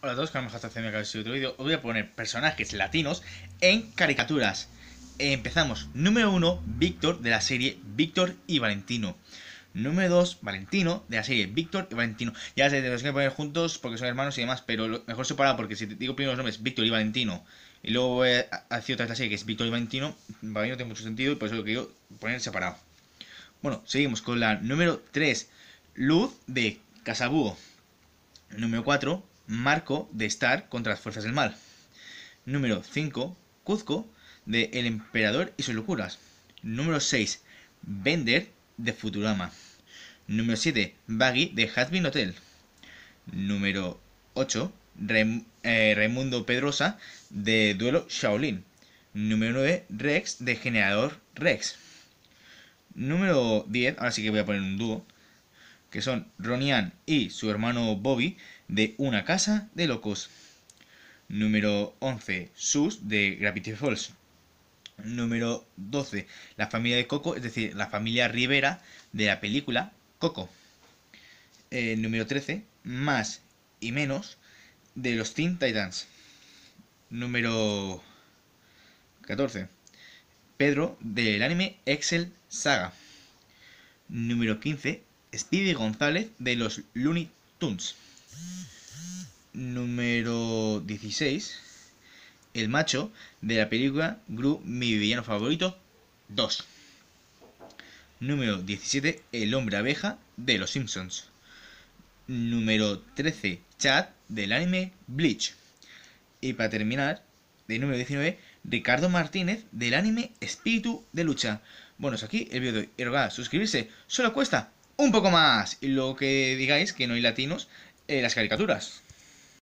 Hola a todos, que estamos haciendo en otro vídeo. Os voy a poner personajes latinos en caricaturas. Empezamos. Número 1, Víctor de la serie Víctor y Valentino. Número 2, Valentino de la serie Víctor y Valentino. Ya sé, los a poner juntos porque son hermanos y demás, pero mejor separado porque si te digo primero los nombres, Víctor y Valentino, y luego voy a hacer otra de la serie que es Víctor y Valentino, para no tiene mucho sentido y por eso lo que yo poner separado. Bueno, seguimos con la número 3, Luz de Casabúo. Número 4, Marco de Star contra las fuerzas del mal. Número 5, Cuzco de El Emperador y sus locuras. Número 6, Bender de Futurama. Número 7, Baggy de Hazbin Hotel. Número 8, eh, Raimundo Pedrosa de Duelo Shaolin. Número 9, Rex de Generador Rex. Número 10, ahora sí que voy a poner un dúo que son Ronian y su hermano Bobby, de Una casa de locos. Número 11, Sus, de Gravity Falls. Número 12, la familia de Coco, es decir, la familia Rivera de la película Coco. Eh, número 13, Más y Menos, de los Teen Titans. Número 14, Pedro, del anime Excel Saga. Número 15, Speedy González de los Looney Tunes. Número 16. El macho de la película Gru, mi villano favorito 2. Número 17. El hombre abeja de los Simpsons. Número 13. Chad del anime Bleach. Y para terminar, de número 19, Ricardo Martínez del anime Espíritu de Lucha. Bueno, es pues aquí el video de hoy. Y suscribirse. Solo cuesta un poco más y lo que digáis que no hay latinos en eh, las caricaturas.